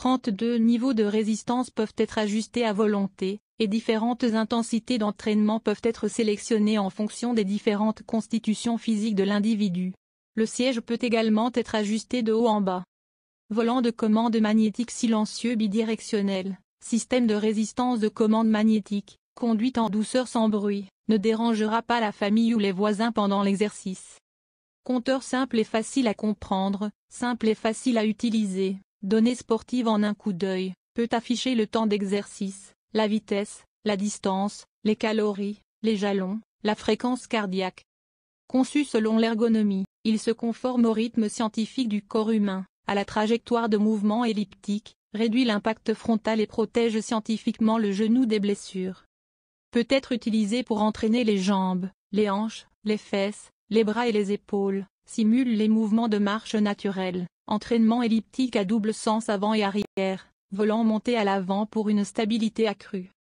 32 niveaux de résistance peuvent être ajustés à volonté, et différentes intensités d'entraînement peuvent être sélectionnées en fonction des différentes constitutions physiques de l'individu. Le siège peut également être ajusté de haut en bas. Volant de commande magnétique silencieux bidirectionnel, système de résistance de commande magnétique, conduite en douceur sans bruit, ne dérangera pas la famille ou les voisins pendant l'exercice. Compteur simple et facile à comprendre, simple et facile à utiliser. Données sportives en un coup d'œil, peut afficher le temps d'exercice, la vitesse, la distance, les calories, les jalons, la fréquence cardiaque. Conçu selon l'ergonomie, il se conforme au rythme scientifique du corps humain, à la trajectoire de mouvement elliptique, réduit l'impact frontal et protège scientifiquement le genou des blessures. Peut être utilisé pour entraîner les jambes, les hanches, les fesses, les bras et les épaules simulent les mouvements de marche naturelle, entraînement elliptique à double sens avant et arrière, volant monté à l'avant pour une stabilité accrue.